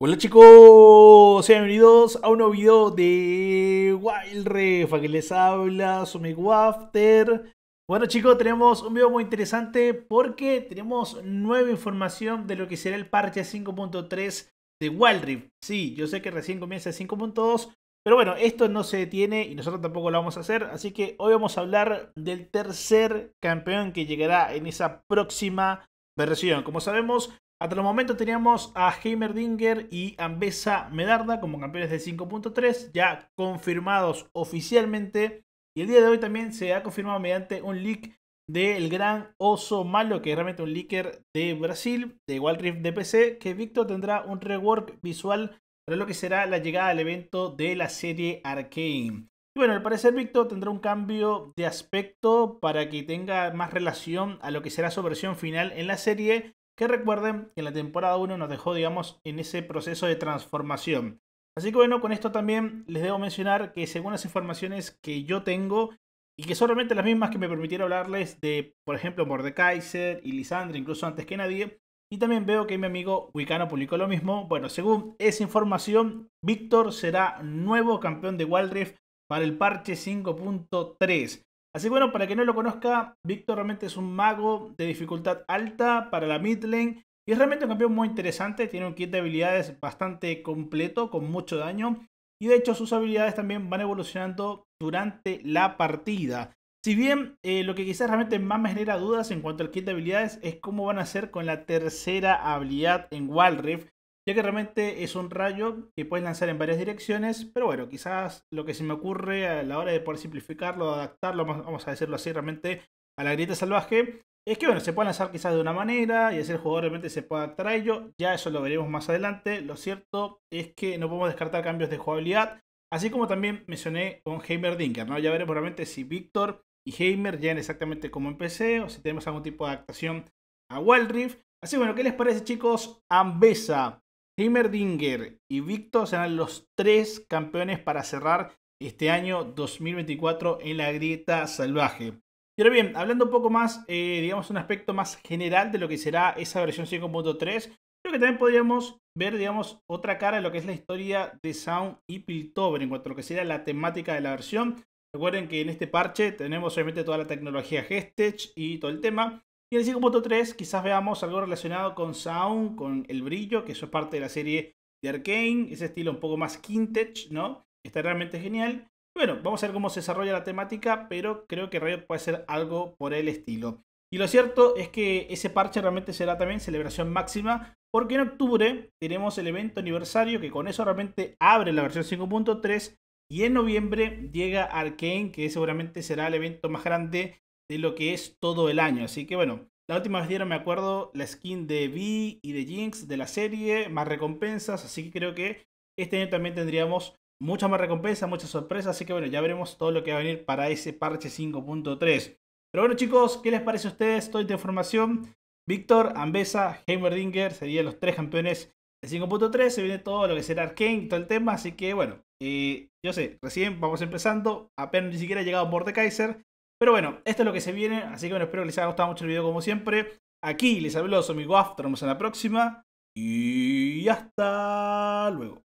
Hola chicos, sean bienvenidos a un nuevo video de Wild Ref, a que les habla Wafter. Bueno chicos, tenemos un video muy interesante porque tenemos nueva información de lo que será el parche 5.3 de Wild Rift. Sí, yo sé que recién comienza 5.2, pero bueno, esto no se detiene y nosotros tampoco lo vamos a hacer, así que hoy vamos a hablar del tercer campeón que llegará en esa próxima versión. Como sabemos, hasta el momento teníamos a Heimerdinger y Ambesa Medarda como campeones de 5.3, ya confirmados oficialmente. Y el día de hoy también se ha confirmado mediante un leak del gran oso malo, que es realmente un leaker de Brasil, de Wild Rift que Victor tendrá un rework visual para lo que será la llegada al evento de la serie Arcane. Y bueno, al parecer Victor tendrá un cambio de aspecto para que tenga más relación a lo que será su versión final en la serie que recuerden en la temporada 1 nos dejó, digamos, en ese proceso de transformación. Así que bueno, con esto también les debo mencionar que según las informaciones que yo tengo, y que solamente las mismas que me permitieron hablarles de, por ejemplo, Mordekaiser y Lisandra, incluso antes que nadie, y también veo que mi amigo Wicano publicó lo mismo. Bueno, según esa información, Víctor será nuevo campeón de Wild Rift para el parche 5.3. Así que bueno, para quien no lo conozca, Víctor realmente es un mago de dificultad alta para la mid lane. Y es realmente un campeón muy interesante. Tiene un kit de habilidades bastante completo, con mucho daño. Y de hecho sus habilidades también van evolucionando durante la partida. Si bien eh, lo que quizás realmente más me genera dudas en cuanto al kit de habilidades es cómo van a ser con la tercera habilidad en Wild ya que realmente es un rayo que puedes lanzar en varias direcciones, pero bueno, quizás lo que se me ocurre a la hora de poder simplificarlo, adaptarlo, vamos a decirlo así, realmente a la grieta salvaje, es que bueno, se puede lanzar quizás de una manera y así el jugador realmente se puede adaptar a ello, ya eso lo veremos más adelante, lo cierto es que no podemos descartar cambios de jugabilidad, así como también mencioné con Heimer ¿no? ya veremos realmente si Víctor y Heimer llegan exactamente como empecé o si tenemos algún tipo de adaptación a Wild Rift. Así bueno, ¿qué les parece chicos? Ambesa Heimerdinger y Victor serán los tres campeones para cerrar este año 2024 en la grieta salvaje. Y ahora bien, hablando un poco más, eh, digamos, un aspecto más general de lo que será esa versión 5.3, creo que también podríamos ver, digamos, otra cara de lo que es la historia de Sound y Piltover en cuanto a lo que será la temática de la versión. Recuerden que en este parche tenemos obviamente toda la tecnología Gestech y todo el tema, y en el 5.3 quizás veamos algo relacionado con sound, con el brillo, que eso es parte de la serie de Arkane, ese estilo un poco más vintage, ¿no? Está realmente genial. Bueno, vamos a ver cómo se desarrolla la temática, pero creo que realmente puede hacer algo por el estilo. Y lo cierto es que ese parche realmente será también celebración máxima, porque en octubre tenemos el evento aniversario que con eso realmente abre la versión 5.3 y en noviembre llega Arkane, que seguramente será el evento más grande de lo que es todo el año. Así que bueno, la última vez dieron, me acuerdo, la skin de Vi y de Jinx de la serie, más recompensas, así que creo que este año también tendríamos muchas más recompensas, muchas sorpresas, así que bueno, ya veremos todo lo que va a venir para ese parche 5.3. Pero bueno chicos, ¿qué les parece a ustedes toda esta información? Víctor, Ambesa, Heimerdinger serían los tres campeones de 5.3, se viene todo lo que será Arkane, todo el tema, así que bueno, eh, yo sé, recién vamos empezando, apenas ni siquiera ha llegado Kaiser pero bueno, esto es lo que se viene, así que bueno, espero que les haya gustado mucho el video como siempre. Aquí les habló soy mi After, nos vemos en la próxima y hasta luego.